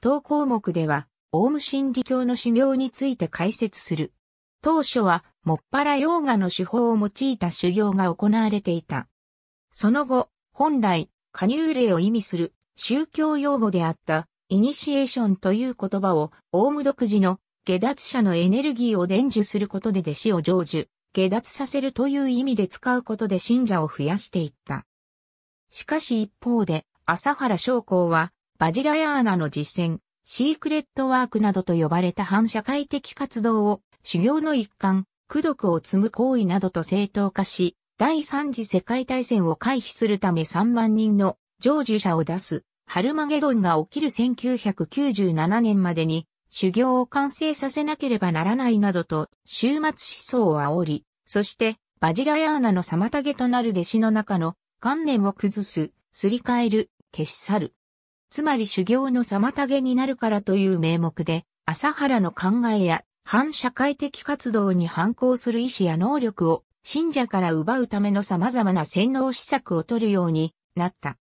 当項目では、オウム真理教の修行について解説する。当初は、もっぱらヨーガの手法を用いた修行が行われていた。その後、本来、加入例を意味する宗教用語であった、イニシエーションという言葉を、オウム独自の下脱者のエネルギーを伝授することで弟子を成就、下脱させるという意味で使うことで信者を増やしていった。しかし一方で、朝原将校は、バジラヤーナの実践、シークレットワークなどと呼ばれた反社会的活動を修行の一環、苦毒を積む行為などと正当化し、第三次世界大戦を回避するため3万人の成就者を出す、ハルマゲドンが起きる1997年までに修行を完成させなければならないなどと、終末思想を煽り、そしてバジラヤーナの妨げとなる弟子の中の観念を崩す、すり替える、消し去る。つまり修行の妨げになるからという名目で、朝原の考えや反社会的活動に反抗する意志や能力を信者から奪うための様々な洗脳施策を取るようになった。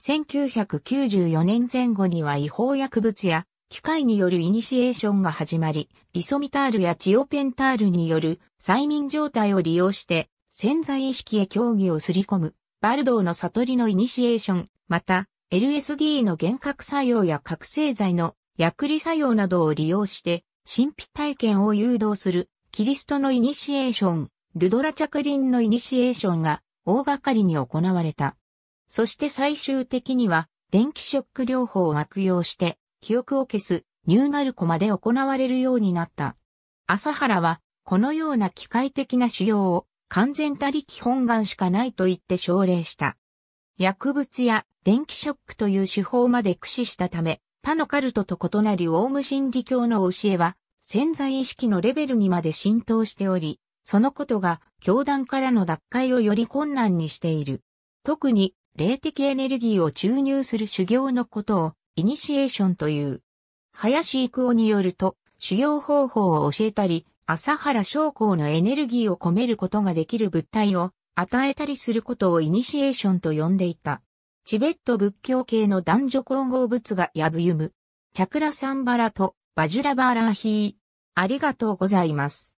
1994年前後には違法薬物や機械によるイニシエーションが始まり、イソミタールやチオペンタールによる催眠状態を利用して潜在意識へ競技をすり込む、バルドーの悟りのイニシエーション、また LSD の幻覚作用や覚醒剤の薬理作用などを利用して、神秘体験を誘導する、キリストのイニシエーション、ルドラ着輪のイニシエーションが大掛かりに行われた。そして最終的には、電気ショック療法を悪用して、記憶を消す、ニューナルコまで行われるようになった。朝原は、このような機械的な使用を、完全たり基本願しかないと言って奨励した。薬物や電気ショックという手法まで駆使したため、他のカルトと異なりオウム真理教の教えは潜在意識のレベルにまで浸透しており、そのことが教団からの脱会をより困難にしている。特に霊的エネルギーを注入する修行のことをイニシエーションという。林育夫によると修行方法を教えたり、朝原昌光のエネルギーを込めることができる物体を与えたりすることをイニシエーションと呼んでいた。チベット仏教系の男女混合物がやブユム、チャクラサンバラとバジュラバーラーヒー。ありがとうございます。